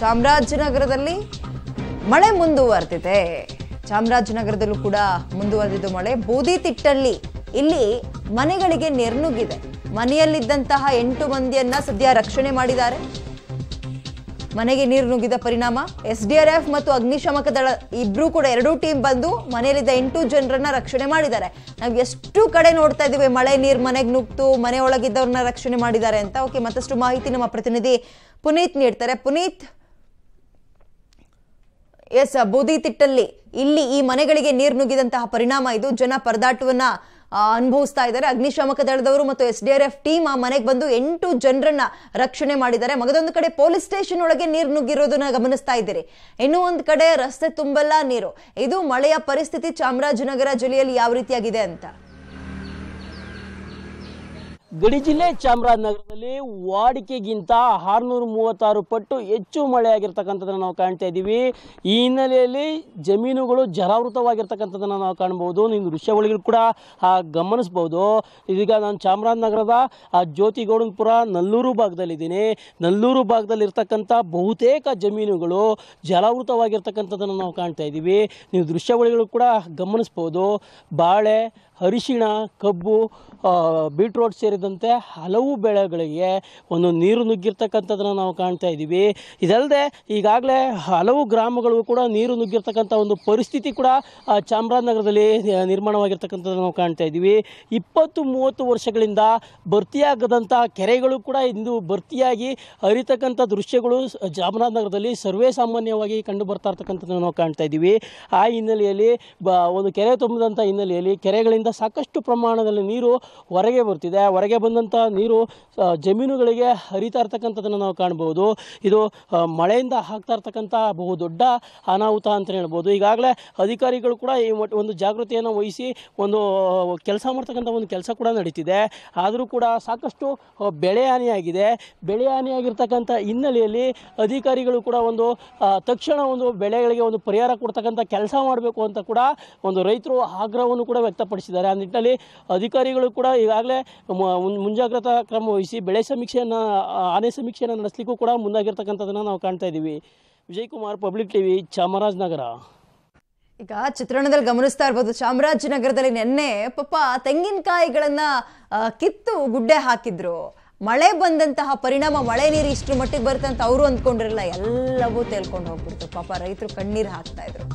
ಚಾಮರಾಜನಗರದಲ್ಲಿ ಮಳೆ ಮುಂದುವರೆದಿದೆ ಚಾಮರಾಜನಗರದಲ್ಲೂ ಕೂಡ ಮುಂದುವರೆದಿದ್ದು ಮಳೆ ಬೂದಿ ತಿಟ್ಟಳ್ಳಿ ಇಲ್ಲಿ ಮನೆಗಳಿಗೆ ನೆರ್ನುಗಿದೆ ಮನೆಯಲ್ಲಿದ್ದಂತಹ ಎಂಟು ಮಂದಿಯನ್ನ ಸದ್ಯ ರಕ್ಷಣೆ ಮಾಡಿದ್ದಾರೆ ಮನೆಗೆ ನೀರು ನುಗ್ಗಿದ ಪರಿಣಾಮ ಎಸ್ ಡಿ ಆರ್ ಎಫ್ ಮತ್ತು ಅಗ್ನಿಶಾಮಕ ದಳ ಇಬ್ರು ಕೂಡ ಎರಡೂ ಟೀಮ್ ಬಂದು ಮನೆಯಲ್ಲಿದ್ದ ಎಂಟು ಜನರನ್ನ ರಕ್ಷಣೆ ಮಾಡಿದ್ದಾರೆ ನಾವು ಎಷ್ಟು ಕಡೆ ನೋಡ್ತಾ ಇದ್ದೀವಿ ಮಳೆ ನೀರು ಮನೆಗೆ ನುಗ್ತು ಮನೆ ಒಳಗಿದ್ದವ್ರನ್ನ ರಕ್ಷಣೆ ಮಾಡಿದ್ದಾರೆ ಅಂತ ಓಕೆ ಮತ್ತಷ್ಟು ಮಾಹಿತಿ ನಮ್ಮ ಪ್ರತಿನಿಧಿ ಪುನೀತ್ ನೀಡ್ತಾರೆ ಪುನೀತ್ ಎಸ್ ಬೋದಿತಿಟ್ಟಲ್ಲಿ ಇಲ್ಲಿ ಈ ಮನೆಗಳಿಗೆ ನೀರು ನುಗ್ಗಿದಂತಹ ಪರಿಣಾಮ ಇದು ಜನ ಪರದಾಟವನ್ನ ಅನುಭವಿಸ್ತಾ ಇದ್ದಾರೆ ಅಗ್ನಿಶಾಮಕ ದಳದವರು ಮತ್ತು S D R F team ಆ ಮನೆಗೆ ಬಂದು ಎಂಟು ಜನರನ್ನ ರಕ್ಷಣೆ ಮಾಡಿದ್ದಾರೆ ಮಗದೊಂದು ಕಡೆ ಪೊಲೀಸ್ ಸ್ಟೇಷನ್ ಒಳಗೆ ನೀರು ನುಗ್ಗಿರೋದನ್ನ ಗಮನಿಸ್ತಾ ಇದ್ದೀರಿ ಇನ್ನೂ ಒಂದು ಕಡೆ ರಸ್ತೆ ತುಂಬಲ್ಲ ನೀರು ಇದು ಮಳೆಯ ಪರಿಸ್ಥಿತಿ ಚಾಮರಾಜನಗರ ಜಿಲ್ಲೆಯಲ್ಲಿ ಯಾವ ರೀತಿಯಾಗಿದೆ ಅಂತ ಗಡಿ ಜಿಲ್ಲೆ ಚಾಮರಾಜನಗರದಲ್ಲಿ ವಾಡಿಕೆಗಿಂತ ಆರುನೂರ ಮೂವತ್ತಾರು ಪಟ್ಟು ಹೆಚ್ಚು ಮಳೆ ಆಗಿರ್ತಕ್ಕಂಥದ್ದನ್ನು ನಾವು ಕಾಣ್ತಾ ಇದ್ದೀವಿ ಈ ಹಿನ್ನೆಲೆಯಲ್ಲಿ ಜಮೀನುಗಳು ಜಲಾವೃತವಾಗಿರ್ತಕ್ಕಂಥದ್ದನ್ನು ನಾವು ಕಾಣ್ಬೋದು ನಿಮ್ಮ ದೃಶ್ಯಾವಳಿಗಳು ಕೂಡ ಗಮನಿಸ್ಬೋದು ಇದೀಗ ನಾನು ಚಾಮರಾಜನಗರದ ಜ್ಯೋತಿಗೌಡನ್ಪುರ ನಲ್ಲೂರು ಇದ್ದೀನಿ ನಲ್ಲೂರು ಭಾಗದಲ್ಲಿರ್ತಕ್ಕಂಥ ಬಹುತೇಕ ಜಮೀನುಗಳು ಜಲಾವೃತವಾಗಿರ್ತಕ್ಕಂಥದ್ದನ್ನು ನಾವು ಕಾಣ್ತಾ ಇದ್ದೀವಿ ನೀವು ದೃಶ್ಯಾವಳಿಗಳು ಕೂಡ ಗಮನಿಸ್ಬೋದು ಬಾಳೆ ಅರಿಶಿಣ ಕಬ್ಬು ಬೀಟ್ರೋಟ್ ಸೇರಿದಂತೆ ಹಲವು ಬೆಳೆಗಳಿಗೆ ಒಂದು ನೀರು ನುಗ್ಗಿರ್ತಕ್ಕಂಥದ್ದನ್ನು ನಾವು ಕಾಣ್ತಾ ಇದ್ದೀವಿ ಇದಲ್ಲದೆ ಈಗಾಗಲೇ ಹಲವು ಗ್ರಾಮಗಳು ಕೂಡ ನೀರು ನುಗ್ಗಿರ್ತಕ್ಕಂಥ ಒಂದು ಪರಿಸ್ಥಿತಿ ಕೂಡ ಚಾಮರಾಜನಗರದಲ್ಲಿ ನಿರ್ಮಾಣವಾಗಿರ್ತಕ್ಕಂಥದ್ದನ್ನು ನಾವು ಕಾಣ್ತಾ ಇದ್ದೀವಿ ಇಪ್ಪತ್ತು ಮೂವತ್ತು ವರ್ಷಗಳಿಂದ ಭರ್ತಿಯಾಗದಂಥ ಕೆರೆಗಳು ಕೂಡ ಇಂದು ಭರ್ತಿಯಾಗಿ ಅರಿತಕ್ಕಂಥ ದೃಶ್ಯಗಳು ಚಾಮರಾಜನಗರದಲ್ಲಿ ಸರ್ವೇ ಸಾಮಾನ್ಯವಾಗಿ ಕಂಡು ಬರ್ತಾ ಇರ್ತಕ್ಕಂಥದ್ದನ್ನು ನಾವು ಕಾಣ್ತಾ ಇದ್ದೀವಿ ಆ ಹಿನ್ನೆಲೆಯಲ್ಲಿ ಬ ಒಂದು ಕೆರೆ ತುಂಬಿದಂಥ ಹಿನ್ನೆಲೆಯಲ್ಲಿ ಕೆರೆಗಳಿಂದ ಸಾಕಷ್ಟು ಪ್ರಮಾಣದಲ್ಲಿ ನೀರು ಹೊರಗೆ ಬರ್ತಿದೆ ಹೊರಗೆ ಬಂದಂಥ ನೀರು ಜಮೀನುಗಳಿಗೆ ಹರಿತಾ ಇರ್ತಕ್ಕಂಥದ್ದನ್ನು ನಾವು ಕಾಣ್ಬೋದು ಇದು ಮಳೆಯಿಂದ ಹಾಕ್ತಾ ಇರ್ತಕ್ಕಂಥ ಬಹುದೊಡ್ಡ ಅನಾಹುತ ಅಂತ ಹೇಳ್ಬೋದು ಈಗಾಗಲೇ ಅಧಿಕಾರಿಗಳು ಕೂಡ ಈ ಒಂದು ಜಾಗೃತಿಯನ್ನು ವಹಿಸಿ ಒಂದು ಕೆಲಸ ಮಾಡ್ತಕ್ಕಂಥ ಒಂದು ಕೆಲಸ ಕೂಡ ನಡೀತಿದೆ ಆದರೂ ಕೂಡ ಸಾಕಷ್ಟು ಬೆಳೆ ಹಾನಿಯಾಗಿದೆ ಬೆಳೆ ಹಾನಿಯಾಗಿರ್ತಕ್ಕಂಥ ಹಿನ್ನೆಲೆಯಲ್ಲಿ ಅಧಿಕಾರಿಗಳು ಕೂಡ ಒಂದು ತಕ್ಷಣ ಒಂದು ಬೆಳೆಗಳಿಗೆ ಒಂದು ಪರಿಹಾರ ಕೊಡ್ತಕ್ಕಂಥ ಕೆಲಸ ಮಾಡಬೇಕು ಅಂತ ಕೂಡ ಒಂದು ರೈತರು ಆಗ್ರಹವನ್ನು ಕೂಡ ವ್ಯಕ್ತಪಡಿಸಿದ್ದಾರೆ ಮಾಡಿದ್ದಾರೆ ಆ ನಿಟ್ಟಿನಲ್ಲಿ ಅಧಿಕಾರಿಗಳು ಕೂಡ ಈಗಾಗಲೇ ಮುಂಜಾಗ್ರತಾ ಕ್ರಮ ವಹಿಸಿ ಬೆಳೆ ಸಮೀಕ್ಷೆಯನ್ನು ಆನೆ ಸಮೀಕ್ಷೆಯನ್ನು ನಡೆಸಲಿಕ್ಕೂ ಕೂಡ ಮುಂದಾಗಿರ್ತಕ್ಕಂಥದ್ದನ್ನು ನಾವು ಕಾಣ್ತಾ ಇದ್ದೀವಿ ವಿಜಯಕುಮಾರ್ ಪಬ್ಲಿಕ್ ಟಿವಿ ಚಾಮರಾಜನಗರ ಈಗ ಚಿತ್ರಣದಲ್ಲಿ ಗಮನಿಸ್ತಾ ಇರ್ಬೋದು ಚಾಮರಾಜನಗರದಲ್ಲಿ ನಿನ್ನೆ ಪಾಪ ತೆಂಗಿನಕಾಯಿಗಳನ್ನ ಕಿತ್ತು ಗುಡ್ಡೆ ಹಾಕಿದ್ರು ಮಳೆ ಬಂದಂತಹ ಪರಿಣಾಮ ಮಳೆ ನೀರು ಇಷ್ಟರ ಮಟ್ಟಿಗೆ ಬರುತ್ತೆ ಅಂತ ಅವರು ಅಂದ್ಕೊಂಡಿರಲ್ಲ ಎಲ್ಲವೂ ತೇಲ್ಕೊಂಡು ಹೋಗ್ಬಿಡ್ತು ಪಾಪ ರೈತರು ಕಣ್ಣೀರು ಹಾಕ್ತಾ ಇದ್ರು